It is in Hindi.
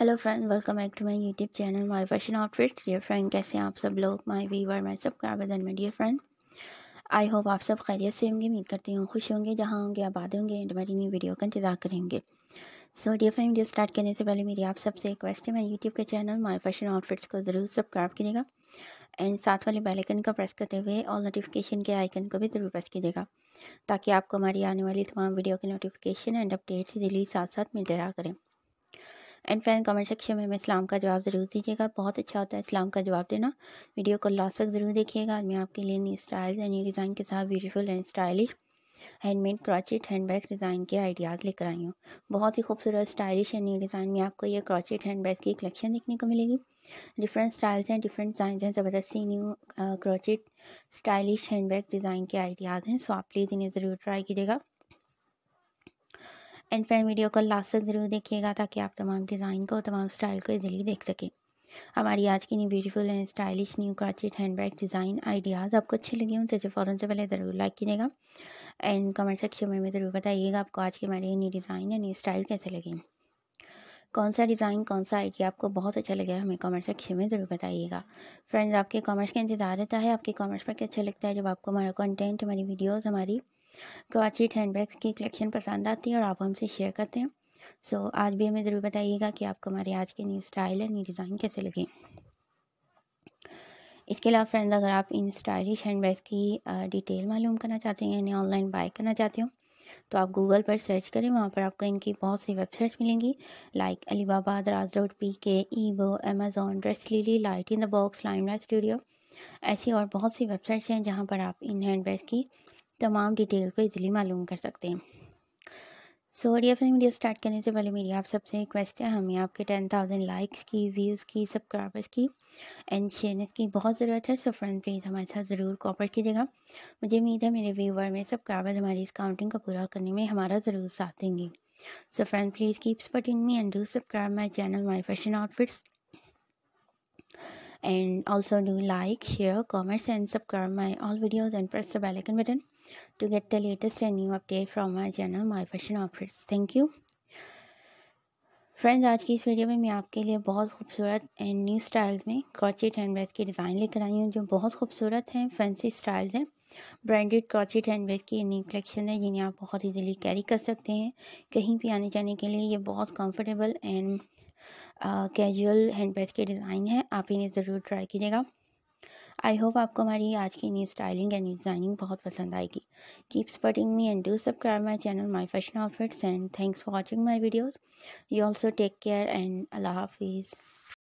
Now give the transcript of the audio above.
hello friend welcome back to my YouTube channel my fashion outfits dear friend कैसे हैं आप सब लोग माय वीवर माय सब एंड में डियर फ्रेंड आई होप आप सब खैरियत से होंगे उम्मीद करती हूँ खुश होंगे जहाँ होंगे आबाद होंगे एंड हमारी न्यू वीडियो का इंतजार करेंगे so dear friend video start करने से पहले मेरी आप सबसे रिक्वेस्ट है मैं यूट्यूब के चैनल माई फैशन आउटफिट्स को ज़रूर सब्सक्राइब कीजिएगा एंड साथ वाले बेलकन का प्रेस करते हुए और नोटिफिकेशन के आइकन को भी ज़रूर प्रेस कीजिएगा ताकि आपको हमारी आने वाली तमाम वीडियो की नोटिफिकेशन एंड अपडेट्स दिल्ली साथ साथ मिलते रहा करें एंड फ्रेंड कमेंट सेक्शन में इस्लाम का जवाब ज़रूर दीजिएगा बहुत अच्छा होता है इस्लाम का जवाब देना वीडियो को लास्ट तक ज़रूर देखिएगा मैं आपके लिए new styles and new design के साथ beautiful and stylish handmade crochet handbag design के आइडियाज़ लेकर आई हूँ बहुत ही खूबसूरत स्टाइलिश एंड न्यू डिज़ाइन में आपको ये क्रॉचेट हैंडबैग की कलेक्शन देखने को मिलेगी डिफरेंट स्टाइल्स हैं डिफरेंट डिज़ाइन हैं ज़बरदस्ती new crochet stylish handbag design के आइडियाज़ हैं सो आप प्लीज़ इन्हें ज़रूर ट्राई कीजिएगा एंड फ्रेंड वीडियो को लास्ट तक ज़रूर देखिएगा ताकि आप तमाम डिज़ाइन को तमाम स्टाइल को इजीली देख सकें हमारी आज की नई beautiful and stylish new hand handbag design ideas आपको अच्छे लगे हों तो इसे फ़ौरन से पहले ज़रूर लाइक कीजिएगा एंड कमेंट सेक्शन में ज़रूर बताइएगा आपको आज के हमारे न्यू डिज़ाइन या न्यू स्टाइल कैसे लगे कौन सा डिज़ाइन कौन सा आइडिया आपको बहुत अच्छा लगे हमें कमेंट सेक्शन में ज़रूर बताइएगा फ्रेंड्स आपके कमेंट्स का इंतज़ार रहता है आपके कमेंट्स पर क्या अच्छा लगता है जब आपको हमारा कंटेंट हमारी वीडियोज़ हमारी हैंड तो हैंडबैग्स की कलेक्शन पसंद आती है और आप हमसे शेयर करते हैं सो so, आज भी हमें ज़रूर बताइएगा कि आपको हमारे आज के न्यू स्टाइल और न्यू डिज़ाइन कैसे लगे इसके अलावा फ्रेंड्स अगर आप इन स्टाइलिश हैंडबैग्स की डिटेल मालूम करना चाहते हैं यानी ऑनलाइन बाय करना चाहते हो तो आप गूगल पर सर्च करें वहाँ पर आपको इनकी बहुत सी वेबसाइट्स मिलेंगी like Alibaba Daraz dot P K eBay Amazon dress lily light in the box limelight studio ऐसी और बहुत सी वेबसाइट्स हैं जहाँ पर आप इन हैंडबैग्स की तमाम डिटेल को इजीली मालूम कर सकते हैं so D F video start करने से पहले मेरी आप सबसे रिक्वेस्ट है हमें आपके टेन थाउजेंड लाइक्स की व्यूज़ की सब्सक्राइबर्स की एंड शेयरनेस की बहुत ज़रूरत है सो फ्रेंड प्लीज़ हमारे साथ ज़रूर कॉपरेट कीजिएगा मुझे उम्मीद है मेरे व्यूवर में सब्सक्राइबर्स हमारी इस काउंटिंग को पूरा करने में हमारा ज़रूर साथ देंगे so friend please keep supporting me and do subscribe my channel my fashion outfits and also do like share comments and subscribe my all videos and press the bell icon button to get the latest and new update from my channel my fashion outfits thank friends आज की इस वीडियो में मैं आपके लिए बहुत खूबसूरत एंड न्यू स्टाइल्स में क्रॉचिट हैंड हैंडबैग की डिज़ाइन लेकर आई हूँ जो बहुत खूबसूरत हैं फैंसी स्टाइल्स हैं ब्रांडेड क्रॉचिट हैंड हैंडबैग की न्यू कलेक्शन है जिन्हें आप बहुत ईजिली कैरी कर सकते हैं कहीं भी आने जाने के लिए ये बहुत comfortable and casual hand bag के डिज़ाइन हैं आप इन्हें ज़रूर ट्राई कीजिएगा आई होप आपको हमारी आज की न्यू स्टाइलिंग एंड डिज़ाइनिंग बहुत पसंद आएगी keep supporting me and do subscribe my channel my fashion outfits and thanks for watching my videos you also take care and अल्लाह हाफिज़